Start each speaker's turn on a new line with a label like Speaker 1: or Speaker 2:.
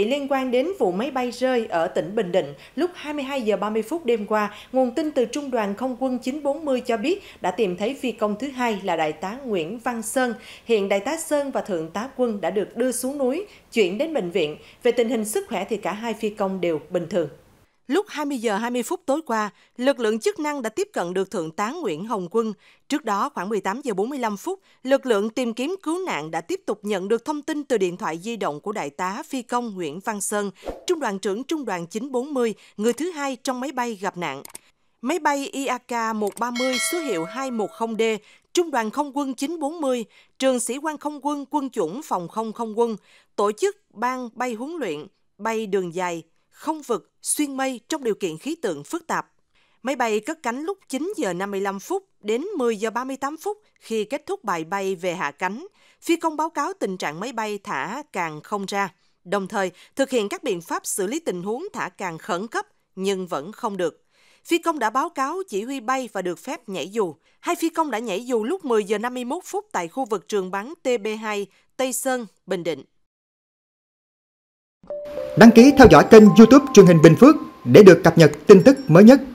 Speaker 1: Liên quan đến vụ máy bay rơi ở tỉnh Bình Định, lúc 22 giờ 30 phút đêm qua, nguồn tin từ Trung đoàn Không quân 940 cho biết đã tìm thấy phi công thứ hai là Đại tá Nguyễn Văn Sơn. Hiện Đại tá Sơn và Thượng tá Quân đã được đưa xuống núi, chuyển đến bệnh viện. Về tình hình sức khỏe thì cả hai phi công đều bình thường. Lúc 20 giờ 20 phút tối qua, lực lượng chức năng đã tiếp cận được Thượng tá Nguyễn Hồng Quân. Trước đó, khoảng 18 giờ 45 phút, lực lượng tìm kiếm cứu nạn đã tiếp tục nhận được thông tin từ điện thoại di động của Đại tá Phi công Nguyễn Văn Sơn, Trung đoàn trưởng Trung đoàn 940, người thứ hai trong máy bay gặp nạn. Máy bay IAK-130 số hiệu 210D, Trung đoàn Không quân 940, Trường Sĩ quan Không quân Quân chủng Phòng không Không quân, tổ chức ban bay huấn luyện, bay đường dài không vực, xuyên mây trong điều kiện khí tượng phức tạp. Máy bay cất cánh lúc 9 giờ 55 phút đến 10 giờ 38 phút khi kết thúc bài bay về hạ cánh. Phi công báo cáo tình trạng máy bay thả càng không ra, đồng thời thực hiện các biện pháp xử lý tình huống thả càng khẩn cấp nhưng vẫn không được. Phi công đã báo cáo chỉ huy bay và được phép nhảy dù. Hai phi công đã nhảy dù lúc 10 giờ 51 phút tại khu vực trường bắn TB2 Tây Sơn, Bình Định. Đăng ký theo dõi kênh youtube truyền hình Bình Phước để được cập nhật tin tức mới nhất.